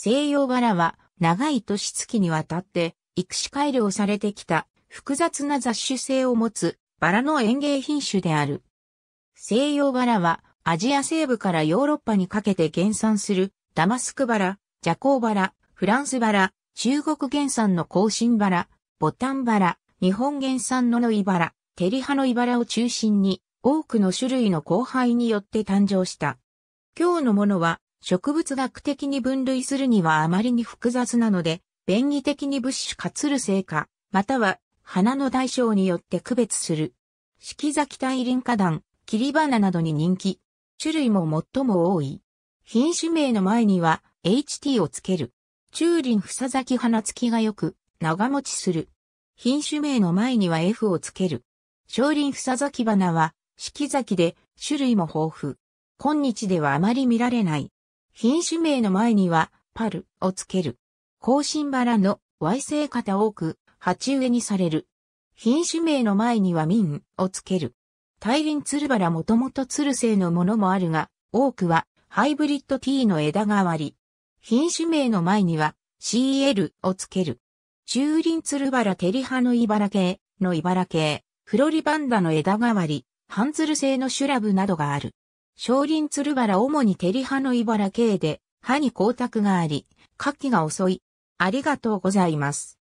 西洋バラは長い年月にわたって育種改良されてきた複雑な雑種性を持つバラの園芸品種である。西洋バラはアジア西部からヨーロッパにかけて原産するダマスクバラ、ジャコウバラ、フランスバラ、中国原産の香辛バラ、ボタンバラ、日本原産のノイバラ、テリハノイバラを中心に多くの種類の交配によって誕生した。今日のものは植物学的に分類するにはあまりに複雑なので、便宜的に物種かつる成か、または花の大小によって区別する。四季咲き大輪花壇、切り花などに人気。種類も最も多い。品種名の前には HT をつける。中ふさ咲き花付きが良く、長持ちする。品種名の前には F をつける。小林さ咲き花は四季咲きで種類も豊富。今日ではあまり見られない。品種名の前には、パルをつける。香辛バラの Y 性型多く、鉢植えにされる。品種名の前にはミンをつける。大輪ツルバラもともとツル製のものもあるが、多くはハイブリッド T の枝代わり。品種名の前には CL をつける。中輪ツルバラテリハの茨系の茨系、フロリバンダの枝代わり、ハンズル製のシュラブなどがある。少林鶴原主に照葉の茨系で、歯に光沢があり、夏季が遅い。ありがとうございます。